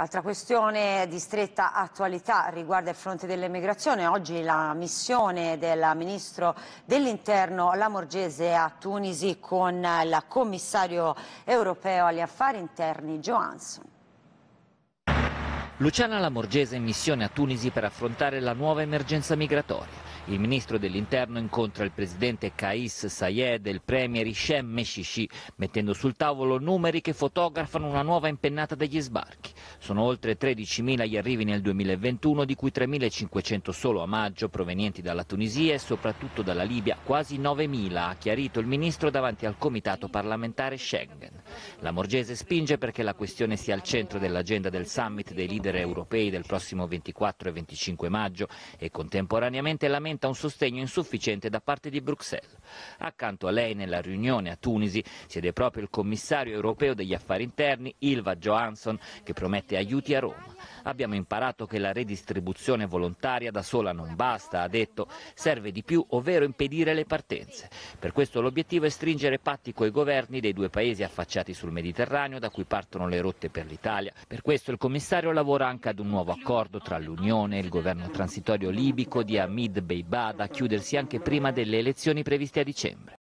Altra questione di stretta attualità riguarda il fronte dell'emigrazione. Oggi la missione del Ministro dell'Interno Lamorgese a Tunisi con il commissario europeo agli affari interni Johansson. Luciana Lamorgese in missione a Tunisi per affrontare la nuova emergenza migratoria. Il ministro dell'interno incontra il presidente Kais Sayed e il premier Hichem Meshishi, mettendo sul tavolo numeri che fotografano una nuova impennata degli sbarchi. Sono oltre 13.000 gli arrivi nel 2021, di cui 3.500 solo a maggio, provenienti dalla Tunisia e soprattutto dalla Libia, quasi 9.000, ha chiarito il ministro davanti al comitato parlamentare Schengen. La Morgese spinge perché la questione sia al centro dell'agenda del summit dei leader europei del prossimo 24 e 25 maggio e contemporaneamente lamenta un sostegno insufficiente da parte di Bruxelles. Accanto a lei nella riunione a Tunisi siede proprio il commissario europeo degli affari interni Ilva Johansson che promette aiuti a Roma. Abbiamo imparato che la redistribuzione volontaria da sola non basta, ha detto, serve di più, ovvero impedire le partenze. Per questo l'obiettivo è stringere patti coi governi dei due paesi affacciati sul Mediterraneo da cui partono le rotte per l'Italia. Per questo il commissario lavora anche ad un nuovo accordo tra l'Unione e il governo transitorio libico di Hamid Beibada a chiudersi anche prima delle elezioni previste a dicembre.